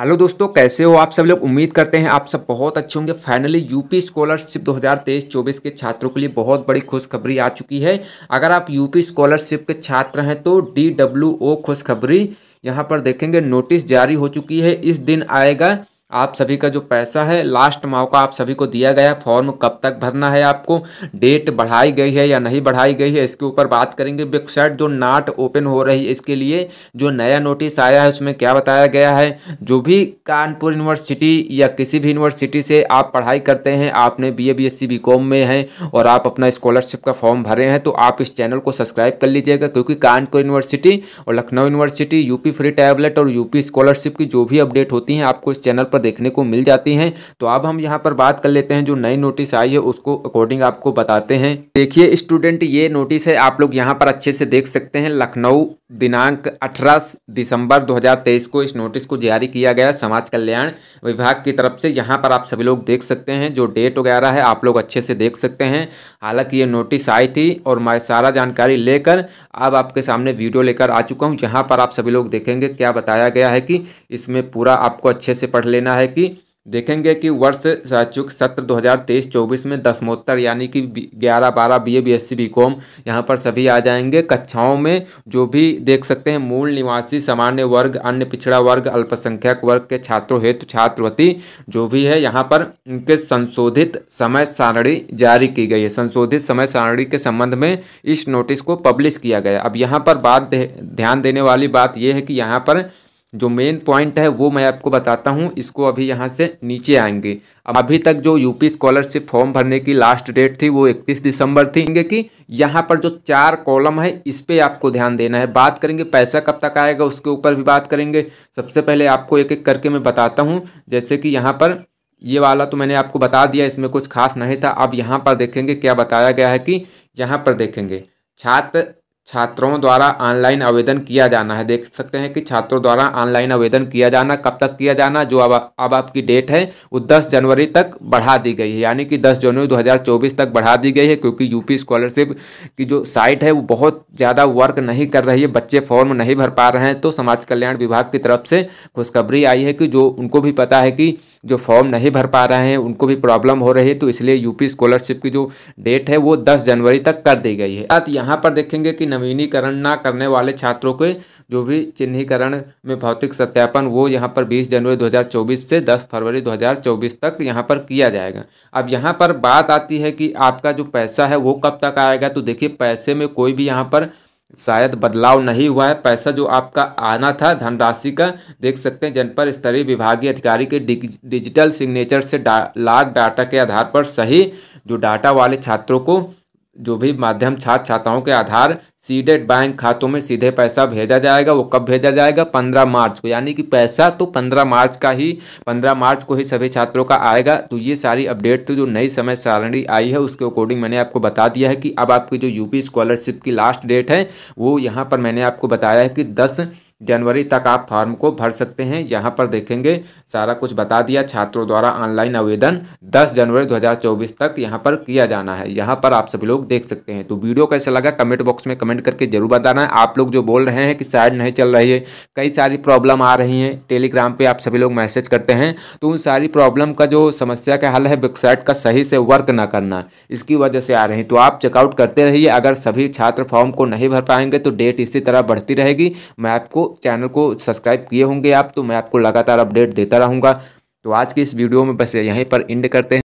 hello दोस्तों कैसे हो आप सब लोग उम्मीद करते हैं आप सब बहुत अच्छे होंगे फाइनली यूपी स्कॉलरशिप 2023-24 के छात्रों के लिए बहुत बड़ी खुशखबरी आ चुकी है अगर आप यूपी स्कॉलरशिप के छात्र हैं तो डी डब्ल्यू ओ खुशखबरी यहाँ पर देखेंगे नोटिस जारी हो चुकी है इस दिन आएगा आप सभी का जो पैसा है लास्ट मौका का आप सभी को दिया गया फॉर्म कब तक भरना है आपको डेट बढ़ाई गई है या नहीं बढ़ाई गई है इसके ऊपर बात करेंगे वेबसाइट जो नाट ओपन हो रही है इसके लिए जो नया नोटिस आया है उसमें क्या बताया गया है जो भी कानपुर यूनिवर्सिटी या किसी भी यूनिवर्सिटी से आप पढ़ाई करते हैं आपने B A B S C B com में हैं और आप अपना स्कॉलरशिप का फॉर्म भरे हैं तो आप इस चैनल को सब्सक्राइब कर लीजिएगा क्योंकि कानपुर यूनिवर्सिटी और Lucknow university UP free tablet और यूपी स्कॉलरशिप की जो भी अपडेट होती हैं आपको इस चैनल पर पर देखने को मिल जाती हैं तो अब हम यहाँ पर बात कर लेते हैं जो नई नोटिस आई है उसको अकॉर्डिंग आपको बताते हैं देखिए स्टूडेंट ये नोटिस है आप लोग यहाँ पर अच्छे से देख सकते हैं लखनऊ दिनांक 18 दिसंबर 2023 को इस नोटिस को जारी किया गया समाज कल्याण विभाग की तरफ से यहाँ पर आप सभी लोग देख सकते हैं जो डेट वगैरह है आप लोग अच्छे से देख सकते हैं हालांकि ये नोटिस आई थी और मैं सारा जानकारी लेकर अब आपके सामने वीडियो लेकर आ चुका हूँ यहाँ पर आप सभी लोग देखेंगे क्या बताया गया है कि इसमें पूरा आपको अच्छे से पढ़ लेना कहना है कि देखेंगे कि वर्ष शैक्षिक सत्र 2023-24 में दसमोत्तर यानी कि 11 बारह B A B S C B com यहाँ पर सभी आ जाएंगे कक्षाओं में जो भी देख सकते हैं मूल निवासी सामान्य वर्ग अन्य पिछड़ा वर्ग अल्पसंख्यक वर्ग के छात्रों हेतु छात्रवृत्ति जो भी है यहाँ पर उनके संशोधित समय सारणी जारी की गई है संशोधित समय सारणी के संबंध में इस नोटिस को पब्लिश किया गया अब यहाँ पर बात ध्यान देने वाली बात यह है कि यहाँ पर जो मेन पॉइंट है वो मैं आपको बताता हूँ इसको अभी यहाँ से नीचे आएंगे अब अभी तक जो यूपी स्कॉलरशिप फॉर्म भरने की लास्ट डेट थी वो 31 दिसंबर थी कि यहाँ पर जो चार कॉलम है इस पर आपको ध्यान देना है बात करेंगे पैसा कब तक आएगा उसके ऊपर भी बात करेंगे सबसे पहले आपको एक एक करके मैं बताता हूँ जैसे कि यहाँ पर ये वाला तो मैंने आपको बता दिया इसमें कुछ खास नहीं था अब यहाँ पर देखेंगे क्या बताया गया है कि यहाँ पर देखेंगे छात्र छात्रों द्वारा ऑनलाइन आवेदन किया जाना है देख सकते हैं कि छात्रों द्वारा ऑनलाइन आवेदन किया जाना कब तक किया जाना जो अब अब आपकी डेट है वो 10 जनवरी तक बढ़ा दी गई है यानी कि 10 जनवरी 2024 तक बढ़ा दी गई है क्योंकि यूपी स्कॉलरशिप की जो साइट है वो बहुत ज़्यादा वर्क नहीं कर रही है बच्चे फॉर्म नहीं भर पा रहे हैं तो समाज कल्याण विभाग की तरफ से खुशखबरी आई है कि जो उनको भी पता है कि जो फॉर्म नहीं भर पा रहे हैं उनको भी प्रॉब्लम हो रही है तो इसलिए यूपी स्कॉलरशिप की जो डेट है वो दस जनवरी तक कर दी गई है अत यहाँ पर देखेंगे कि नवीनीकरण ना करने वाले छात्रों के जो भी चिन्हीकरण में भौतिक सत्यापन वो यहाँ पर 20 जनवरी 2024 से 10 फरवरी 2024 तक यहाँ पर किया जाएगा अब यहाँ पर बात आती है कि आपका जो पैसा है वो कब तक आएगा तो देखिए पैसे में कोई भी यहाँ पर शायद बदलाव नहीं हुआ है पैसा जो आपका आना था धनराशि का देख सकते हैं जनपद स्तरीय विभागीय अधिकारी के डिजिटल सिग्नेचर से डा, लाग डाटा के आधार पर सही जो डाटा वाले छात्रों को जो भी माध्यम छात्र छात्राओं के आधार सीडेड बैंक खातों में सीधे पैसा भेजा जाएगा वो कब भेजा जाएगा पंद्रह मार्च को यानी कि पैसा तो पंद्रह मार्च का ही पंद्रह मार्च को ही सभी छात्रों का आएगा तो ये सारी अपडेट तो जो नई समय सारणी आई है उसके अकॉर्डिंग मैंने आपको बता दिया है कि अब आपकी जो यूपी स्कॉलरशिप की लास्ट डेट है वो यहाँ पर मैंने आपको बताया है कि दस जनवरी तक आप फॉर्म को भर सकते हैं यहाँ पर देखेंगे सारा कुछ बता दिया छात्रों द्वारा ऑनलाइन आवेदन 10 जनवरी 2024 तक यहाँ पर किया जाना है यहाँ पर आप सभी लोग देख सकते हैं तो वीडियो कैसा लगा कमेंट बॉक्स में कमेंट करके जरूर बताना है आप लोग जो बोल रहे हैं कि साइड नहीं चल रही है कई सारी प्रॉब्लम आ रही हैं टेलीग्राम पर आप सभी लोग मैसेज करते हैं तो उन सारी प्रॉब्लम का जो समस्या का हल है वेबसाइट का सही से वर्क ना करना इसकी वजह से आ रही तो आप चेकआउट करते रहिए अगर सभी छात्र फॉर्म को नहीं भर पाएंगे तो डेट इसी तरह बढ़ती रहेगी मैं आपको चैनल को सब्सक्राइब किए होंगे आप तो मैं आपको लगातार अपडेट देता रहूँगा तो आज की इस वीडियो में बस यहीं पर इंड करते हैं